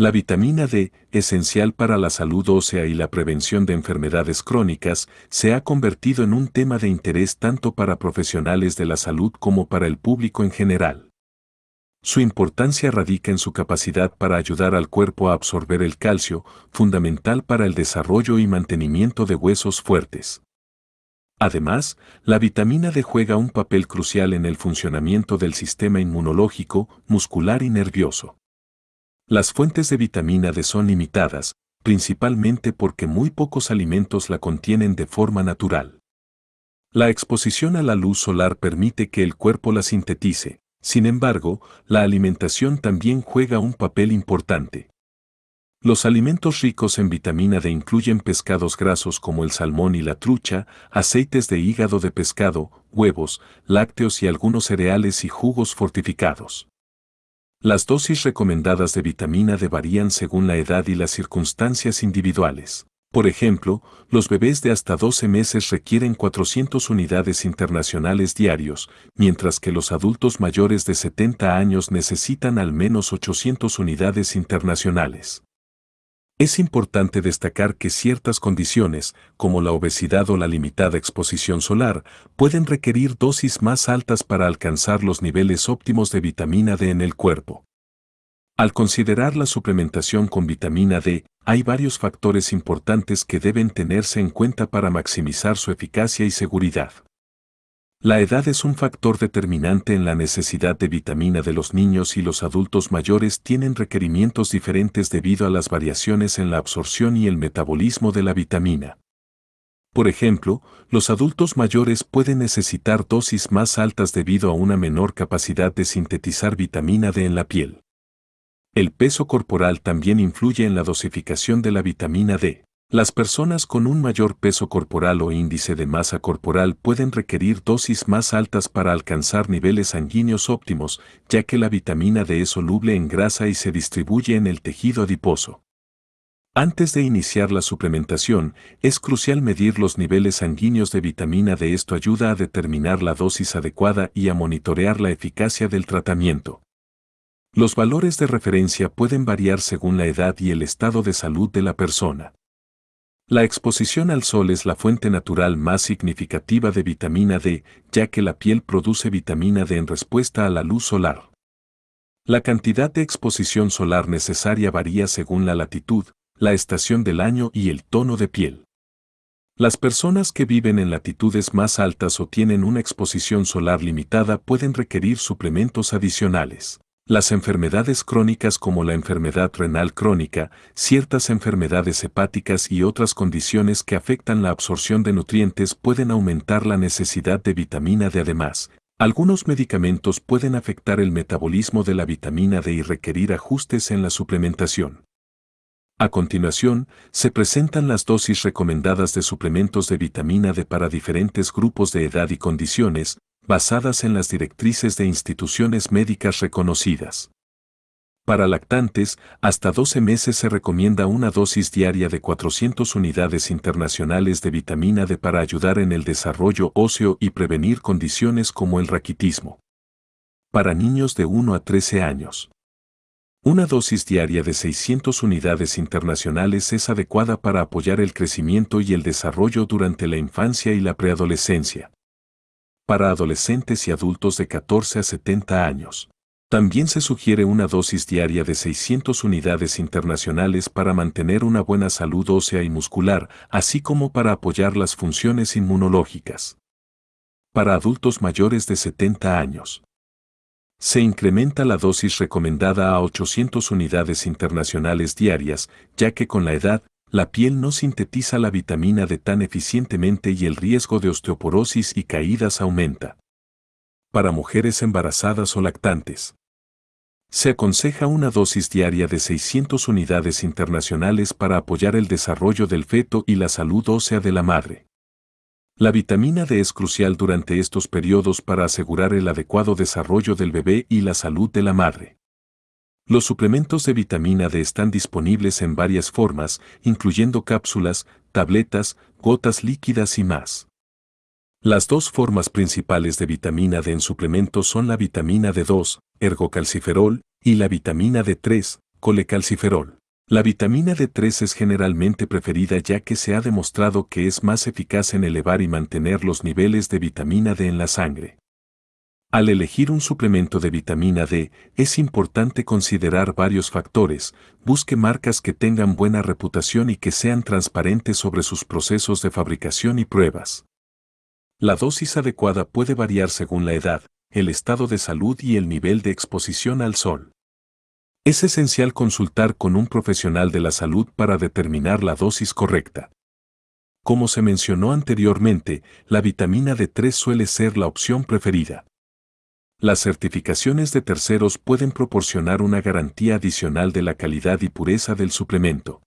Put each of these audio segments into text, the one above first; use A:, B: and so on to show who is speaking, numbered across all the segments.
A: La vitamina D, esencial para la salud ósea y la prevención de enfermedades crónicas, se ha convertido en un tema de interés tanto para profesionales de la salud como para el público en general. Su importancia radica en su capacidad para ayudar al cuerpo a absorber el calcio, fundamental para el desarrollo y mantenimiento de huesos fuertes. Además, la vitamina D juega un papel crucial en el funcionamiento del sistema inmunológico, muscular y nervioso. Las fuentes de vitamina D son limitadas, principalmente porque muy pocos alimentos la contienen de forma natural. La exposición a la luz solar permite que el cuerpo la sintetice, sin embargo, la alimentación también juega un papel importante. Los alimentos ricos en vitamina D incluyen pescados grasos como el salmón y la trucha, aceites de hígado de pescado, huevos, lácteos y algunos cereales y jugos fortificados. Las dosis recomendadas de vitamina D varían según la edad y las circunstancias individuales. Por ejemplo, los bebés de hasta 12 meses requieren 400 unidades internacionales diarios, mientras que los adultos mayores de 70 años necesitan al menos 800 unidades internacionales. Es importante destacar que ciertas condiciones, como la obesidad o la limitada exposición solar, pueden requerir dosis más altas para alcanzar los niveles óptimos de vitamina D en el cuerpo. Al considerar la suplementación con vitamina D, hay varios factores importantes que deben tenerse en cuenta para maximizar su eficacia y seguridad. La edad es un factor determinante en la necesidad de vitamina de los niños y los adultos mayores tienen requerimientos diferentes debido a las variaciones en la absorción y el metabolismo de la vitamina. Por ejemplo, los adultos mayores pueden necesitar dosis más altas debido a una menor capacidad de sintetizar vitamina D en la piel. El peso corporal también influye en la dosificación de la vitamina D. Las personas con un mayor peso corporal o índice de masa corporal pueden requerir dosis más altas para alcanzar niveles sanguíneos óptimos, ya que la vitamina D es soluble en grasa y se distribuye en el tejido adiposo. Antes de iniciar la suplementación, es crucial medir los niveles sanguíneos de vitamina D. Esto ayuda a determinar la dosis adecuada y a monitorear la eficacia del tratamiento. Los valores de referencia pueden variar según la edad y el estado de salud de la persona. La exposición al sol es la fuente natural más significativa de vitamina D, ya que la piel produce vitamina D en respuesta a la luz solar. La cantidad de exposición solar necesaria varía según la latitud, la estación del año y el tono de piel. Las personas que viven en latitudes más altas o tienen una exposición solar limitada pueden requerir suplementos adicionales. Las enfermedades crónicas como la enfermedad renal crónica, ciertas enfermedades hepáticas y otras condiciones que afectan la absorción de nutrientes pueden aumentar la necesidad de vitamina D. Además, algunos medicamentos pueden afectar el metabolismo de la vitamina D y requerir ajustes en la suplementación. A continuación, se presentan las dosis recomendadas de suplementos de vitamina D para diferentes grupos de edad y condiciones, basadas en las directrices de instituciones médicas reconocidas. Para lactantes, hasta 12 meses se recomienda una dosis diaria de 400 unidades internacionales de vitamina D para ayudar en el desarrollo óseo y prevenir condiciones como el raquitismo. Para niños de 1 a 13 años. Una dosis diaria de 600 unidades internacionales es adecuada para apoyar el crecimiento y el desarrollo durante la infancia y la preadolescencia para adolescentes y adultos de 14 a 70 años. También se sugiere una dosis diaria de 600 unidades internacionales para mantener una buena salud ósea y muscular, así como para apoyar las funciones inmunológicas. Para adultos mayores de 70 años. Se incrementa la dosis recomendada a 800 unidades internacionales diarias, ya que con la edad la piel no sintetiza la vitamina D tan eficientemente y el riesgo de osteoporosis y caídas aumenta. Para mujeres embarazadas o lactantes. Se aconseja una dosis diaria de 600 unidades internacionales para apoyar el desarrollo del feto y la salud ósea de la madre. La vitamina D es crucial durante estos periodos para asegurar el adecuado desarrollo del bebé y la salud de la madre. Los suplementos de vitamina D están disponibles en varias formas, incluyendo cápsulas, tabletas, gotas líquidas y más. Las dos formas principales de vitamina D en suplementos son la vitamina D2, ergocalciferol, y la vitamina D3, colecalciferol. La vitamina D3 es generalmente preferida ya que se ha demostrado que es más eficaz en elevar y mantener los niveles de vitamina D en la sangre. Al elegir un suplemento de vitamina D, es importante considerar varios factores, busque marcas que tengan buena reputación y que sean transparentes sobre sus procesos de fabricación y pruebas. La dosis adecuada puede variar según la edad, el estado de salud y el nivel de exposición al sol. Es esencial consultar con un profesional de la salud para determinar la dosis correcta. Como se mencionó anteriormente, la vitamina D3 suele ser la opción preferida. Las certificaciones de terceros pueden proporcionar una garantía adicional de la calidad y pureza del suplemento.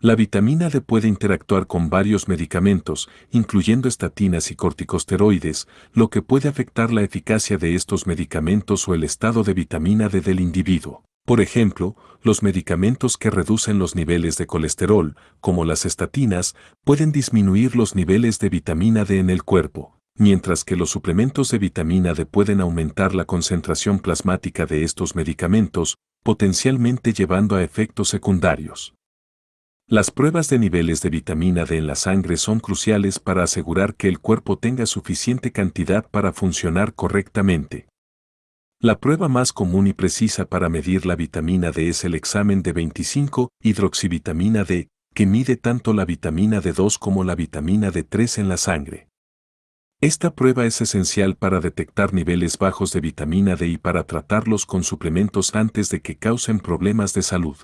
A: La vitamina D puede interactuar con varios medicamentos, incluyendo estatinas y corticosteroides, lo que puede afectar la eficacia de estos medicamentos o el estado de vitamina D del individuo. Por ejemplo, los medicamentos que reducen los niveles de colesterol, como las estatinas, pueden disminuir los niveles de vitamina D en el cuerpo mientras que los suplementos de vitamina D pueden aumentar la concentración plasmática de estos medicamentos, potencialmente llevando a efectos secundarios. Las pruebas de niveles de vitamina D en la sangre son cruciales para asegurar que el cuerpo tenga suficiente cantidad para funcionar correctamente. La prueba más común y precisa para medir la vitamina D es el examen de 25 hidroxivitamina D, que mide tanto la vitamina D2 como la vitamina D3 en la sangre. Esta prueba es esencial para detectar niveles bajos de vitamina D y para tratarlos con suplementos antes de que causen problemas de salud.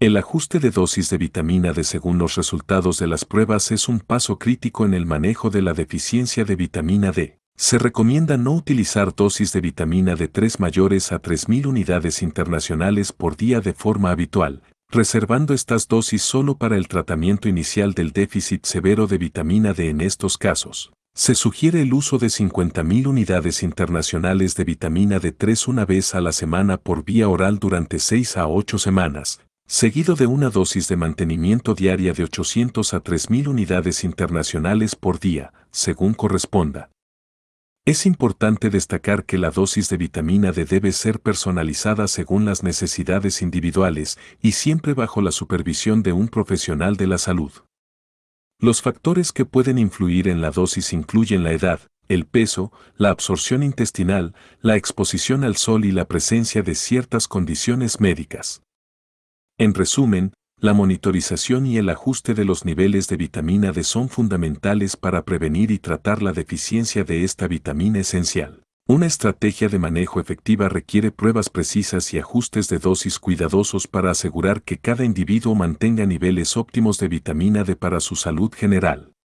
A: El ajuste de dosis de vitamina D según los resultados de las pruebas es un paso crítico en el manejo de la deficiencia de vitamina D. Se recomienda no utilizar dosis de vitamina D3 mayores a 3.000 unidades internacionales por día de forma habitual, reservando estas dosis solo para el tratamiento inicial del déficit severo de vitamina D en estos casos. Se sugiere el uso de 50.000 unidades internacionales de vitamina D3 una vez a la semana por vía oral durante 6 a 8 semanas, seguido de una dosis de mantenimiento diaria de 800 a 3.000 unidades internacionales por día, según corresponda. Es importante destacar que la dosis de vitamina D debe ser personalizada según las necesidades individuales y siempre bajo la supervisión de un profesional de la salud. Los factores que pueden influir en la dosis incluyen la edad, el peso, la absorción intestinal, la exposición al sol y la presencia de ciertas condiciones médicas. En resumen, la monitorización y el ajuste de los niveles de vitamina D son fundamentales para prevenir y tratar la deficiencia de esta vitamina esencial. Una estrategia de manejo efectiva requiere pruebas precisas y ajustes de dosis cuidadosos para asegurar que cada individuo mantenga niveles óptimos de vitamina D para su salud general.